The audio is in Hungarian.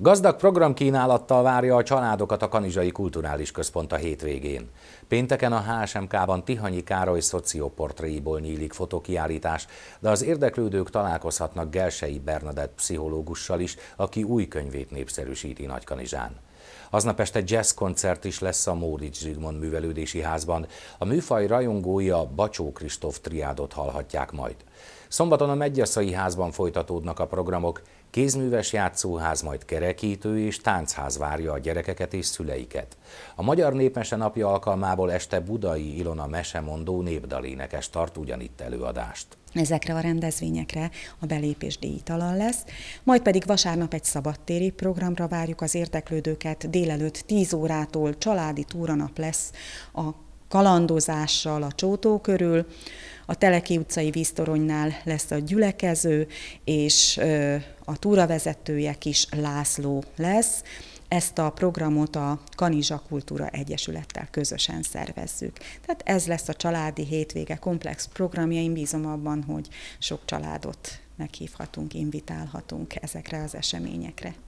Gazdag programkínálattal várja a családokat a Kanizsai Kulturális Központ a hétvégén. Pénteken a HSMK-ban Tihanyi Károly szocioportréiból nyílik fotokiállítás, de az érdeklődők találkozhatnak Gelsei Bernadett pszichológussal is, aki új könyvét népszerűsíti Kanizsán. Aznap este jazz koncert is lesz a Móricz Zsigmond művelődési házban. A műfaj rajongója a Bacsó Kristóf triádot hallhatják majd. Szombaton a Megyeszai házban folytatódnak a programok. Kézműves játszóház, majd kerekítő és táncház várja a gyerekeket és szüleiket. A Magyar Népmese napja alkalmából este Budai Ilona mesemondó népdalénekes tart ugyanitt előadást. Ezekre a rendezvényekre a belépés díjtalan lesz, majd pedig vasárnap egy szabadtéri programra várjuk az érteklődőket. Délelőtt 10 órától családi túranap lesz a kalandozással a csótó körül. A Teleki utcai víztoronynál lesz a gyülekező, és a túravezetője is László lesz. Ezt a programot a Kanizsa Kultúra Egyesülettel közösen szervezzük. Tehát ez lesz a családi hétvége komplex programja. Én bízom abban, hogy sok családot meghívhatunk, invitálhatunk ezekre az eseményekre.